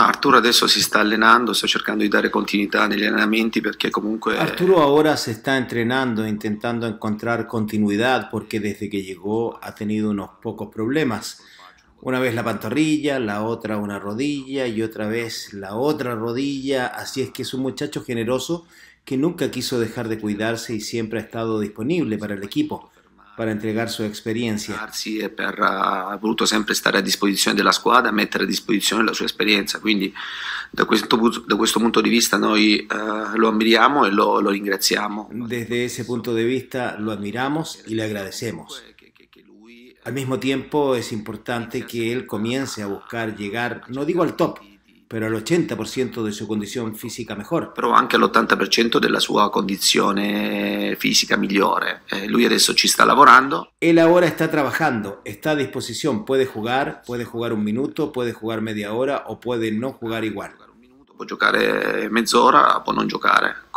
Arturo adesso si sta allenando, sta cercando di dare continuità allenamenti perché comunque... Arturo ahora se está entrenando, intentando encontrar continuidad porque desde que llegó ha tenido unos pocos problemas. Una vez la pantorrilla, la otra una rodilla y otra vez la otra rodilla. Así es que es un muchacho generoso que nunca quiso dejar de cuidarse y siempre ha estado disponible para el equipo para entregar su experiencia. Grazie eh, eh, ha voluto siempre estar a de la squadra, meter a disposición la su experiencia quindi da questo, da questo punto de vista noi eh, lo ammiriamo y e lo, lo Desde ese punto de vista lo admiramos y le agradecemos. Al mismo tiempo es importante que él comience a buscar llegar, no digo al top, pero 80 della sua condizione fisica migliore. Però eh, anche l'80% della sua condizione fisica migliore. lui adesso ci sta lavorando. Él ahora está trabajando, está a disposición, puede jugar, puede jugar un minuto, puede jugar media hora o puede no jugar igual. Può giocare mezz'ora, o non jugar.